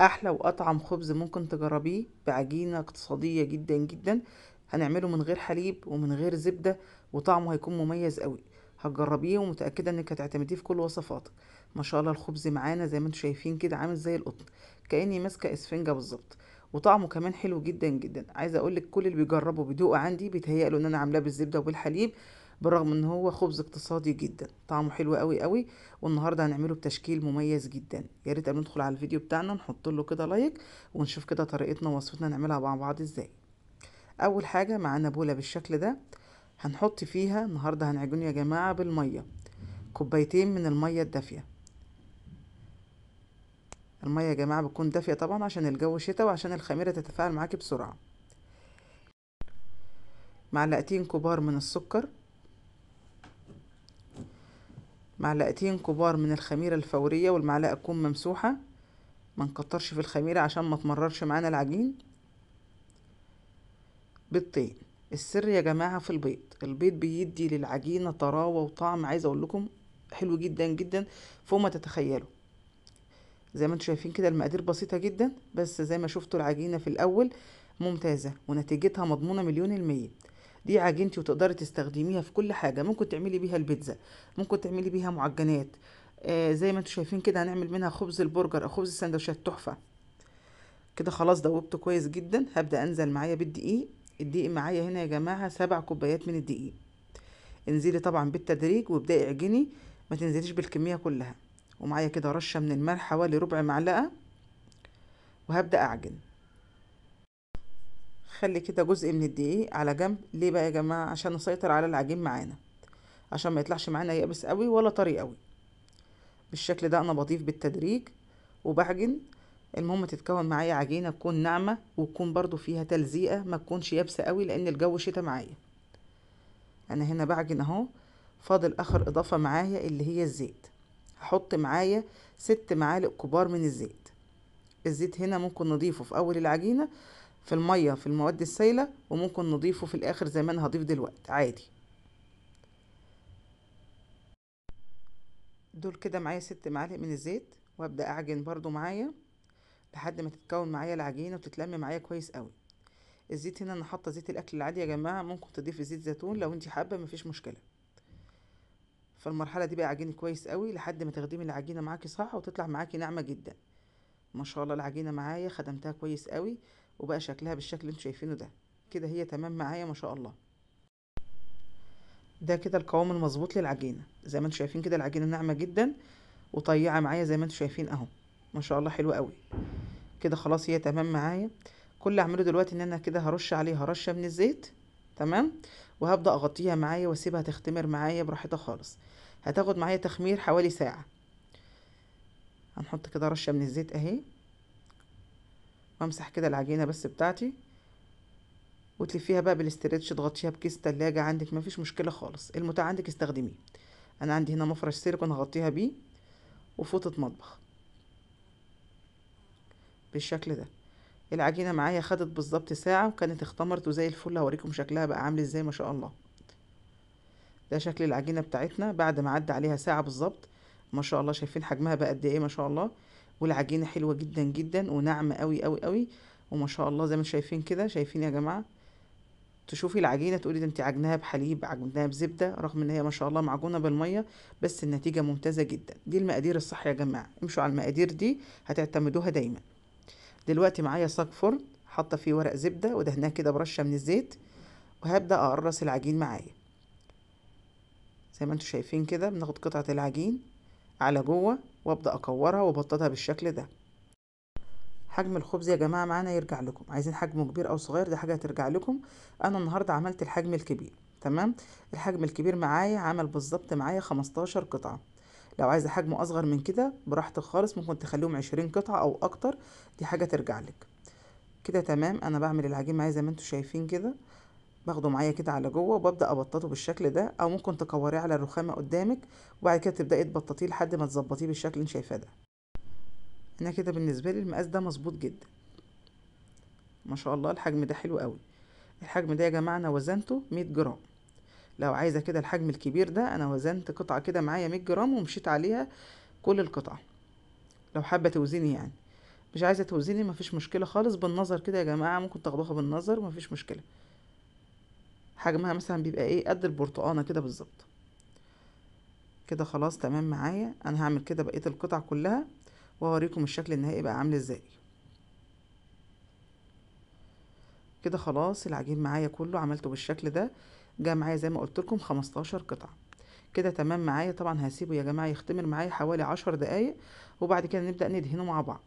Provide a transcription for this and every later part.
احلى واطعم خبز ممكن تجربيه بعجينة اقتصادية جدا جدا هنعمله من غير حليب ومن غير زبدة وطعمه هيكون مميز قوي هتجربيه ومتأكدة انك هتعتمديه في كل وصفاتك ما شاء الله الخبز معانا زي ما انتم شايفين كده عامل زي القطن كأني ماسكة اسفنجة بالظبط وطعمه كمان حلو جدا جدا عايزه اقول لك كل اللي بيجربه بيدوقه عندي بيتهيأ له ان انا عاملاه بالزبده وبالحليب بالرغم ان هو خبز اقتصادي جدا طعمه حلو قوي قوي والنهارده هنعمله بتشكيل مميز جدا يا ريت قبل ندخل على الفيديو بتاعنا نحط له كده لايك ونشوف كده طريقتنا ووصفتنا نعملها مع بعض ازاي اول حاجه معانا بوله بالشكل ده هنحط فيها النهارده هنعجن يا جماعه بالميه كوبايتين من الميه الدافيه الميه يا جماعه بتكون دافيه طبعا عشان الجو شتا وعشان الخميره تتفاعل معاكي بسرعه معلقتين كبار من السكر معلقتين كبار من الخميرة الفورية والمعلقة تكون ممسوحة ما نكترش في الخميرة عشان ما تمررش معانا العجين بيضتين السر يا جماعة في البيض البيض بيدي للعجينة طراوة وطعم عايزة اقول لكم حلو جدا جدا فوق ما تتخيلوا زي ما انتم شايفين كده المقادير بسيطة جدا بس زي ما شفتوا العجينة في الاول ممتازة ونتيجتها مضمونة مليون المية دي عجينتي وتقدري تستخدميها في كل حاجه ممكن تعملي بيها البيتزا ممكن تعملي بيها معجنات آه زي ما انتم شايفين كده هنعمل منها خبز البرجر او خبز السندوتشات تحفه كده خلاص دوبته كويس جدا هبدا انزل معايا بالدقيق الدقيق معايا هنا يا جماعه سبع كوبايات من الدقيق انزلي طبعا بالتدريج وابداي اعجني ما تنزليش بالكميه كلها ومعايا كده رشه من الملح حوالي ربع معلقه وهبدا اعجن خلي كده جزء من الدقيق على جنب ليه بقى يا جماعه عشان نسيطر على العجين معانا عشان ما يطلعش معانا يابس قوي ولا طري قوي بالشكل ده انا بضيف بالتدريج وبعجن المهم تتكون معايا عجينه تكون ناعمه وتكون برضو فيها تلزيقه ما تكونش يابسه قوي لان الجو شتا معايا انا هنا بعجن اهو فاضل اخر اضافه معايا اللي هي الزيت هحط معايا ست معالق كبار من الزيت الزيت هنا ممكن نضيفه في اول العجينه في المية في المواد السائلة وممكن نضيفه في الآخر زي ما أنا هضيف دلوقتي عادي دول كده معايا ست معالق من الزيت وابدأ أعجن برضو معايا لحد ما تتكون معايا العجينة وتتلم معايا كويس قوي الزيت هنا أنا حاطة زيت الأكل العادي يا جماعة ممكن تضيفي زيت زيتون لو انتي حابة مفيش مشكلة فالمرحلة دي بقى عجيني كويس قوي لحد ما تخدمي العجينة معاكي صح وتطلع معاكي ناعمة جدا ما شاء الله العجينة معايا خدمتها كويس قوي وبقى شكلها بالشكل اللي انتوا شايفينه ده كده هي تمام معايا ما شاء الله ده كده القوام المظبوط للعجينة زي ما انتوا شايفين كده العجينة ناعمة جدا وطيعة معايا زي ما انتوا شايفين اهو ما شاء الله حلوة قوي كده خلاص هي تمام معايا كل اللي اعمله دلوقتي ان انا كده هرش عليها رشه من الزيت تمام وهبدا اغطيها معايا واسيبها تختمر معايا براحتها خالص هتاخد معايا تخمير حوالي ساعه هنحط كده رشة من الزيت اهي وامسح كده العجينة بس بتاعتي وتلفيها بقى بالاسترتش تغطيها بكيس تلاجة عندك مفيش مشكلة خالص المتاع عندك استخدميه انا عندي هنا مفرش سيليكون هغطيها بيه وفوطة مطبخ بالشكل ده العجينة معايا خدت بالظبط ساعة وكانت اختمرت وزي الفل هوريكم شكلها بقى عامل ازاي ما شاء الله ده شكل العجينة بتاعتنا بعد ما عدى عليها ساعة بالظبط ما شاء الله شايفين حجمها بقى قد ايه ما شاء الله والعجينه حلوه جدا جدا وناعمه قوي قوي قوي وما شاء الله زي ما شايفين كده شايفين يا جماعه تشوفي العجينه تقولي ده انت عجناها بحليب عجناها بزبده رغم ان هي ما شاء الله معجونه بالميه بس النتيجه ممتازه جدا دي المقادير الصح يا جماعه امشوا على المقادير دي هتعتمدوها دايما دلوقتي معايا صاج فرن حاطه فيه ورق زبده ودهناه كده برشه من الزيت وهبدا اقرص العجين معايا زي ما انتوا شايفين كده بناخد قطعه العجين على جوه وابدأ اكورها وابططها بالشكل ده حجم الخبز يا جماعة معانا يرجع لكم عايزين حجمه كبير او صغير دي حاجة هترجع لكم انا النهاردة عملت الحجم الكبير تمام الحجم الكبير معايا عمل بالظبط معايا 15 قطعة لو عايزة حجمه اصغر من كده براحتك خالص ممكن تخليهم 20 قطعة او اكتر دي حاجة ترجع لك كده تمام انا بعمل العجين معايا زي ما انتم شايفين كده باخده معايا كده على جوه وببدا ابططه بالشكل ده او ممكن تكوريه على الرخامه قدامك وبعد كده تبداي تبططيه لحد ما تظبطيه بالشكل اللي انت شايفاه ده انا كده بالنسبه لي المقاس ده مظبوط جدا ما شاء الله الحجم ده حلو قوي الحجم ده يا جماعه انا وزنته 100 جرام لو عايزه كده الحجم الكبير ده انا وزنت قطعه كده معايا 100 جرام ومشيت عليها كل القطعه لو حابه توزني يعني مش عايزه توزني مفيش مشكله خالص بالنظر كده يا جماعه ممكن تاخدوها بالنظر ومفيش مشكله حجمها مثلا بيبقى ايه قد البرتقانه كده بالظبط كده خلاص تمام معايا انا هعمل كده بقيه القطع كلها وهوريكم الشكل النهائي بقى عامل ازاي كده خلاص العجين معايا كله عملته بالشكل ده جا معايا زي ما قلت لكم 15 قطعه كده تمام معايا طبعا هسيبه يا جماعه يختمر معايا حوالي 10 دقائق وبعد كده نبدا ندهنه مع بعض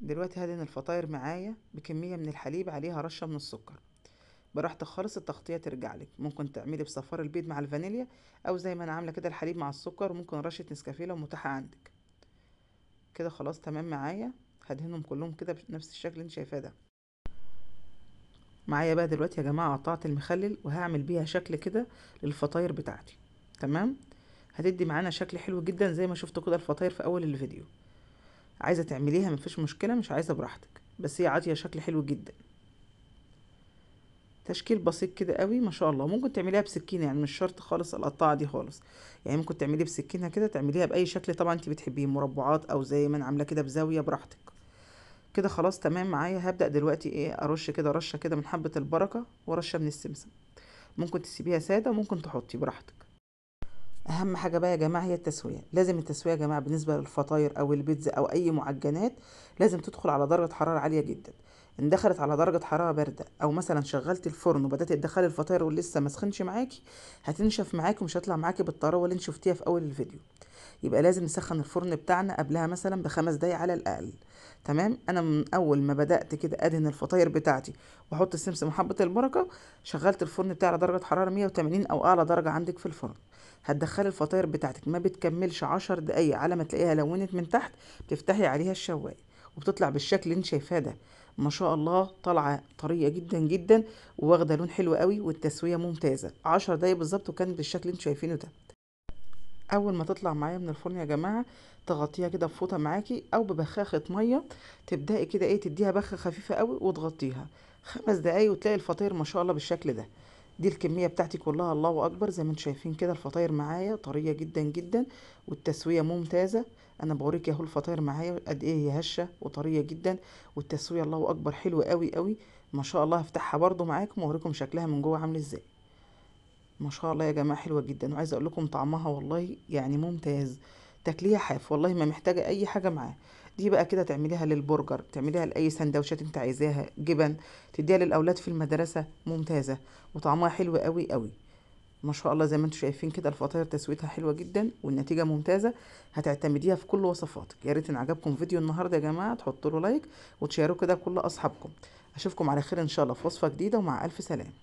دلوقتي هدهن الفطاير معايا بكميه من الحليب عليها رشه من السكر براحتك خالص التغطية ترجع لك ممكن تعملي بصفار البيض مع الفانيليا أو زي ما أنا عاملة كده الحليب مع السكر وممكن رشة نسكافيه لو متاحة عندك كده خلاص تمام معايا هدهنهم كلهم كده بنفس الشكل اللي انت شايفاه ده معايا بقى دلوقتي يا جماعة قطعت المخلل وهعمل بيها شكل كده للفطاير بتاعتي تمام هتدي معانا شكل حلو جدا زي ما شفتوا كده الفطاير في أول الفيديو عايزة تعمليها مفيش مشكلة مش عايزة براحتك بس هي عاطية شكل حلو جدا تشكيل بسيط كده قوي ما شاء الله ممكن تعمليها بسكينه يعني مش شرط خالص القطاعه دي خالص يعني ممكن تعمليه بسكينه كده تعمليها باي شكل طبعا انت بتحبيه مربعات او زي ما انا عامله كده بزاويه براحتك كده خلاص تمام معايا هبدا دلوقتي ايه ارش كده رشه كده من حبه البركه ورشه من السمسم ممكن تسيبيها ساده وممكن تحطي براحتك اهم حاجه بقى يا جماعه هي التسويه لازم التسويه يا جماعه بالنسبه للفطاير او البيتزا او اي معجنات لازم تدخل على درجه حراره عاليه جدا اندخلت على درجة حرارة باردة أو مثلا شغلت الفرن وبدأت تدخلي الفطاير ولسه ما سخنش معاكي هتنشف معاكي ومش هتطلع معاكي بالطراوة اللي انت شفتيها في أول الفيديو يبقى لازم نسخن الفرن بتاعنا قبلها مثلا بخمس دقايق على الأقل تمام أنا من أول ما بدأت كده أدهن الفطاير بتاعتي وأحط السمسم وحبة البركة شغلت الفرن بتاعي على درجة حرارة 180 أو أعلى درجة عندك في الفرن هتدخلي الفطاير بتاعتك ما بتكملش عشر دقايق على ما تلاقيها لونت من تحت بتفتحي عليها الشوايه وبتطلع بالشكل اللي انت شايفاه ده ما شاء الله طالعه طريه جدا جدا وواخده لون حلو قوي والتسويه ممتازه عشر دقايق بالظبط وكان بالشكل اللي انتوا شايفينه ده اول ما تطلع معايا من الفرن يا جماعه تغطيها كده بفوطه معاكي او ببخاخه ميه تبداي كده ايه تديها بخه خفيفه قوي وتغطيها خمس دقايق وتلاقي الفطير ما شاء الله بالشكل ده دي الكميه بتاعتي كلها الله اكبر زي ما انتم شايفين كده الفطاير معايا طريه جدا جدا والتسويه ممتازه انا بوريك اهو الفطاير معايا قد ايه هي هشه وطريه جدا والتسويه الله اكبر حلوه قوي قوي ما شاء الله هفتحها برده معاكم واوريكم شكلها من جوه عامل ازاي ما شاء الله يا جماعه حلوه جدا وعايزه اقول لكم طعمها والله يعني ممتاز تاكليها حاف والله ما محتاجه اي حاجه معاه دي بقى كده تعمليها للبرجر تعمليها لاي سندوتشات انت عايزاها جبن تديها للاولاد في المدرسه ممتازه وطعمها حلو قوي قوي ما شاء الله زي ما انتم شايفين كده الفطاير تسويتها حلوه جدا والنتيجه ممتازه هتعتمديها في كل وصفاتك يا ريت ان عجبكم فيديو النهارده يا جماعه تحطوا له لايك وتشيروه كده كل اصحابكم اشوفكم على خير ان شاء الله في وصفه جديده ومع الف سلامه